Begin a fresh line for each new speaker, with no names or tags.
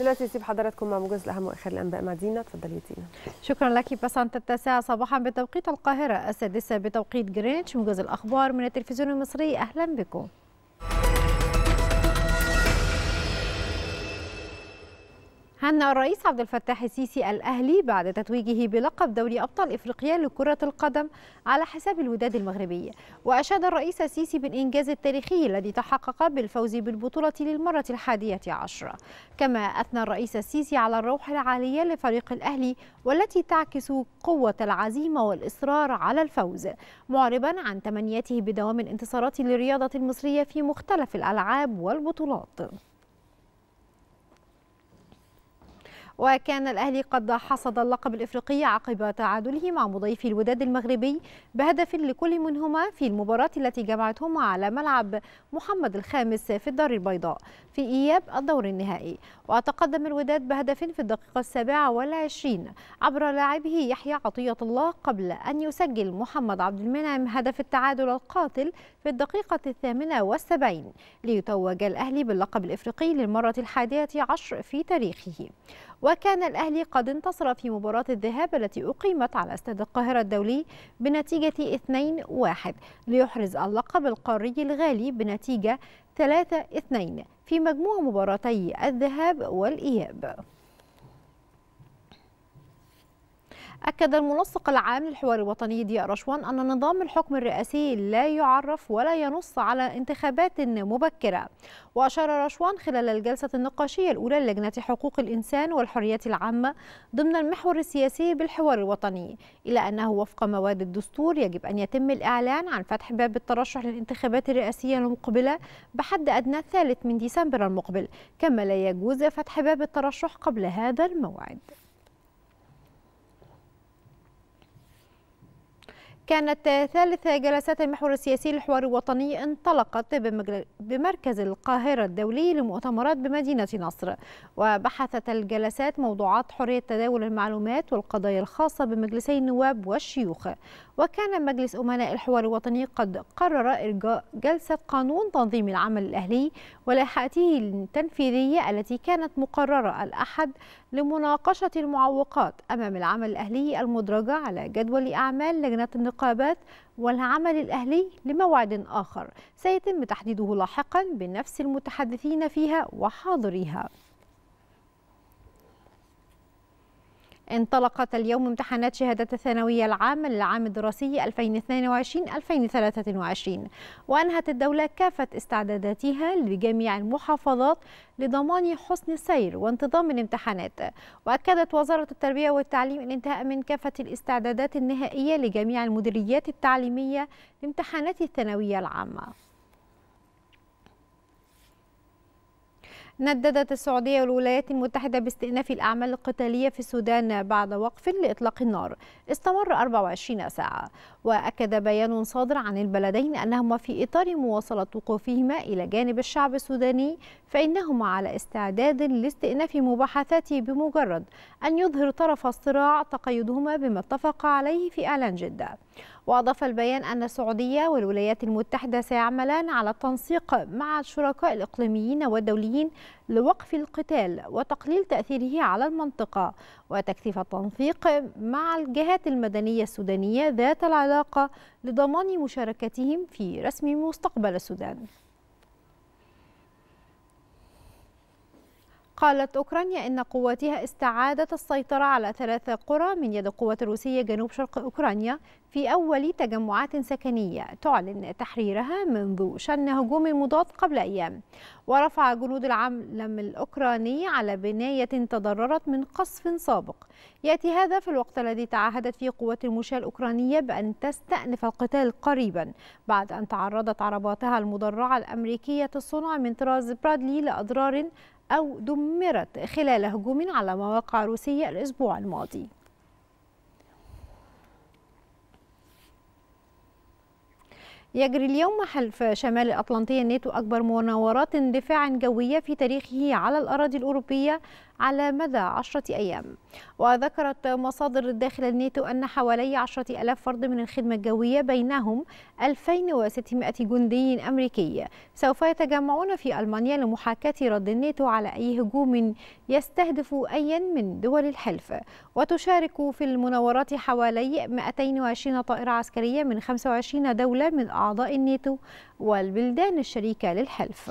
دلوقتي نسيب حضراتكم مع موجز الاهم واخر الانباء مع دينا اتفضلي دينا شكرا لك بسنت التاسعه صباحا بتوقيت القاهره السادسه بتوقيت جرينتش موجز الاخبار من التلفزيون المصري اهلا بكم هنأ الرئيس عبد الفتاح السيسي الأهلي بعد تتويجه بلقب دوري أبطال إفريقيا لكرة القدم على حساب الوداد المغربي وأشاد الرئيس السيسي بالإنجاز التاريخي الذي تحقق بالفوز بالبطولة للمرة الحادية عشرة كما أثنى الرئيس السيسي على الروح العالية لفريق الأهلي والتي تعكس قوة العزيمة والإصرار على الفوز معربا عن تمنياته بدوام الانتصارات للرياضة المصرية في مختلف الألعاب والبطولات وكان الأهلي قد حصد اللقب الإفريقي عقب تعادله مع مضيف الوداد المغربي بهدف لكل منهما في المباراة التي جمعتهما على ملعب محمد الخامس في الدار البيضاء في إياب الدور النهائي وتقدم الوداد بهدف في الدقيقة السابعة والعشرين عبر لاعبه يحيى عطية الله قبل أن يسجل محمد عبد المنعم هدف التعادل القاتل في الدقيقة الثامنة والسبعين ليتوج الأهلي باللقب الإفريقي للمرة الحادية عشر في تاريخه وكان الأهلي قد انتصر في مباراة الذهاب التي أقيمت على استاد القاهرة الدولي بنتيجة 2-1 ليحرز اللقب القاري الغالي بنتيجة 3-2 في مجموع مباراتي الذهاب والإياب أكد المنسق العام للحوار الوطني ديا رشوان أن نظام الحكم الرئاسي لا يعرف ولا ينص على انتخابات مبكرة وأشار رشوان خلال الجلسة النقاشية الأولى للجنة حقوق الإنسان والحريات العامة ضمن المحور السياسي بالحوار الوطني إلى أنه وفق مواد الدستور يجب أن يتم الإعلان عن فتح باب الترشح للانتخابات الرئاسية المقبلة بحد أدنى الثالث من ديسمبر المقبل كما لا يجوز فتح باب الترشح قبل هذا الموعد كانت ثالث جلسات المحور السياسي للحوار الوطني انطلقت بمركز القاهرة الدولي لمؤتمرات بمدينة نصر وبحثت الجلسات موضوعات حرية تداول المعلومات والقضايا الخاصة بمجلسي النواب والشيوخ وكان مجلس أمناء الحوار الوطني قد قرر إرجاء جلسة قانون تنظيم العمل الأهلي ولاحقته التنفيذية التي كانت مقررة الأحد لمناقشة المعوقات أمام العمل الأهلي المدرجة على جدول أعمال لجنة النقاش النقابات والعمل الأهلي لموعد آخر سيتم تحديده لاحقا بنفس المتحدثين فيها وحاضريها انطلقت اليوم امتحانات شهادة الثانوية العام للعام الدراسي 2022-2023 وأنهت الدولة كافة استعداداتها لجميع المحافظات لضمان حسن السير وانتظام الامتحانات وأكدت وزارة التربية والتعليم الانتهاء من كافة الاستعدادات النهائية لجميع المديريات التعليمية لامتحانات الثانوية العامة نددت السعودية والولايات المتحدة باستئناف الأعمال القتالية في السودان بعد وقف لإطلاق النار استمر 24 ساعة وأكد بيان صادر عن البلدين أنهما في إطار مواصلة وقوفهما إلى جانب الشعب السوداني فإنهما على استعداد لاستئناف مباحثات بمجرد أن يظهر طرف الصراع تقيدهما بما اتفق عليه في إعلان جدة وأضاف البيان أن السعودية والولايات المتحدة سيعملان على التنسيق مع الشركاء الإقليميين والدوليين لوقف القتال وتقليل تأثيره على المنطقة وتكثيف التنسيق مع الجهات المدنية السودانية ذات العلاقة لضمان مشاركتهم في رسم مستقبل السودان قالت أوكرانيا إن قواتها استعادت السيطرة على ثلاث قرى من يد القوات الروسية جنوب شرق أوكرانيا في أول تجمعات سكنية تعلن تحريرها منذ شن هجوم مضاد قبل أيام ورفع جنود العلم الأوكراني على بناية تضررت من قصف سابق يأتي هذا في الوقت الذي تعهدت فيه قوات المشاة الأوكرانية بأن تستأنف القتال قريبا بعد أن تعرضت عرباتها المدرعة الأمريكية الصنع من طراز برادلي لأضرار أو دمرت خلال هجوم على مواقع روسية الأسبوع الماضي يجري اليوم حلف شمال الأطلنطي الناتو أكبر مناورات دفاع جوية في تاريخه على الأراضي الأوروبية على مدى عشرة أيام وذكرت مصادر داخل الناتو أن حوالي عشرة ألاف فرد من الخدمة الجوية بينهم 2600 جندي أمريكي سوف يتجمعون في ألمانيا لمحاكاة رد الناتو على أي هجوم يستهدف أيا من دول الحلف وتشارك في المناورات حوالي 220 طائرة عسكرية من 25 دولة من أعضاء الناتو والبلدان الشريكة للحلف